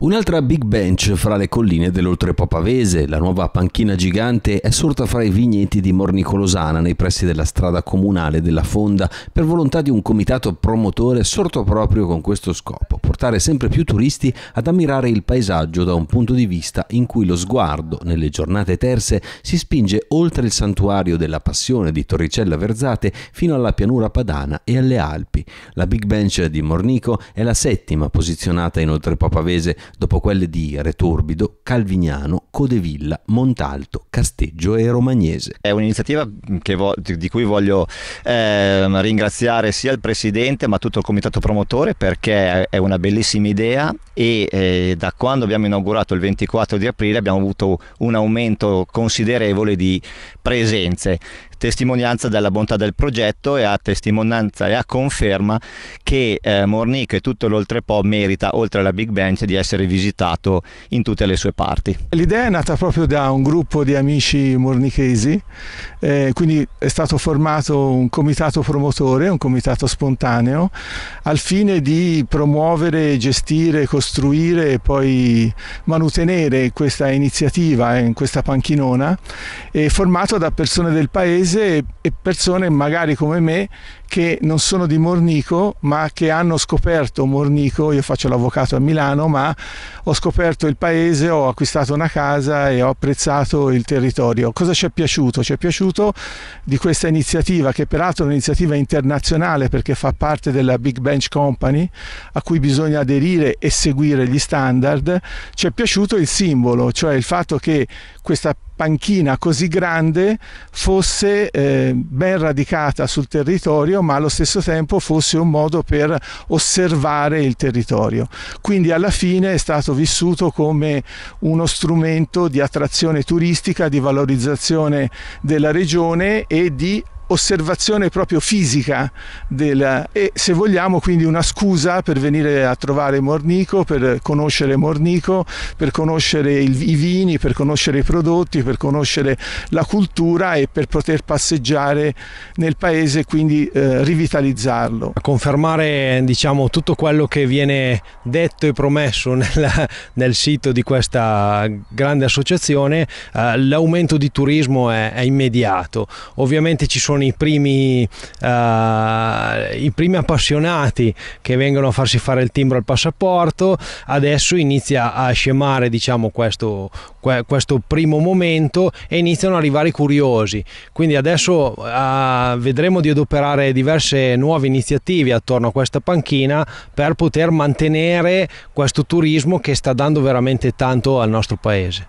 Un'altra big bench fra le colline dell'Oltrepapavese, la nuova panchina gigante, è sorta fra i vigneti di Mornicolosana nei pressi della strada comunale della Fonda per volontà di un comitato promotore sorto proprio con questo scopo portare sempre più turisti ad ammirare il paesaggio da un punto di vista in cui lo sguardo, nelle giornate terse, si spinge oltre il santuario della passione di Torricella Verzate fino alla pianura padana e alle Alpi. La Big Bench di Mornico è la settima posizionata in Oltrepopavese dopo quelle di Returbido, Calvignano, Codevilla, Montalto, Casteggio e Romagnese. È un'iniziativa di cui voglio eh, ringraziare sia il Presidente ma tutto il Comitato Promotore perché è una bella bellissima idea e eh, da quando abbiamo inaugurato il 24 di aprile abbiamo avuto un aumento considerevole di presenze testimonianza della bontà del progetto e a testimonianza e a conferma che eh, Mornico e tutto l'Oltrepo merita, oltre alla Big Bench, di essere visitato in tutte le sue parti. L'idea è nata proprio da un gruppo di amici mornichesi, eh, quindi è stato formato un comitato promotore, un comitato spontaneo, al fine di promuovere, gestire, costruire e poi manutenere questa iniziativa eh, in questa panchinona, eh, formato da persone del paese paese e persone magari come me che non sono di Mornico ma che hanno scoperto Mornico, io faccio l'avvocato a Milano ma ho scoperto il paese, ho acquistato una casa e ho apprezzato il territorio. Cosa ci è piaciuto? Ci è piaciuto di questa iniziativa che peraltro è un'iniziativa internazionale perché fa parte della Big Bench Company a cui bisogna aderire e seguire gli standard, ci è piaciuto il simbolo, cioè il fatto che questa panchina così grande fosse eh, ben radicata sul territorio ma allo stesso tempo fosse un modo per osservare il territorio. Quindi alla fine è stato vissuto come uno strumento di attrazione turistica, di valorizzazione della regione e di osservazione proprio fisica della, e se vogliamo quindi una scusa per venire a trovare Mornico, per conoscere Mornico, per conoscere il, i vini, per conoscere i prodotti, per conoscere la cultura e per poter passeggiare nel paese e quindi eh, rivitalizzarlo. A confermare diciamo tutto quello che viene detto e promesso nel, nel sito di questa grande associazione, eh, l'aumento di turismo è, è immediato, ovviamente ci sono sono i primi, eh, i primi appassionati che vengono a farsi fare il timbro al passaporto, adesso inizia a scemare diciamo, questo, questo primo momento e iniziano ad arrivare i curiosi. Quindi adesso eh, vedremo di adoperare diverse nuove iniziative attorno a questa panchina per poter mantenere questo turismo che sta dando veramente tanto al nostro paese.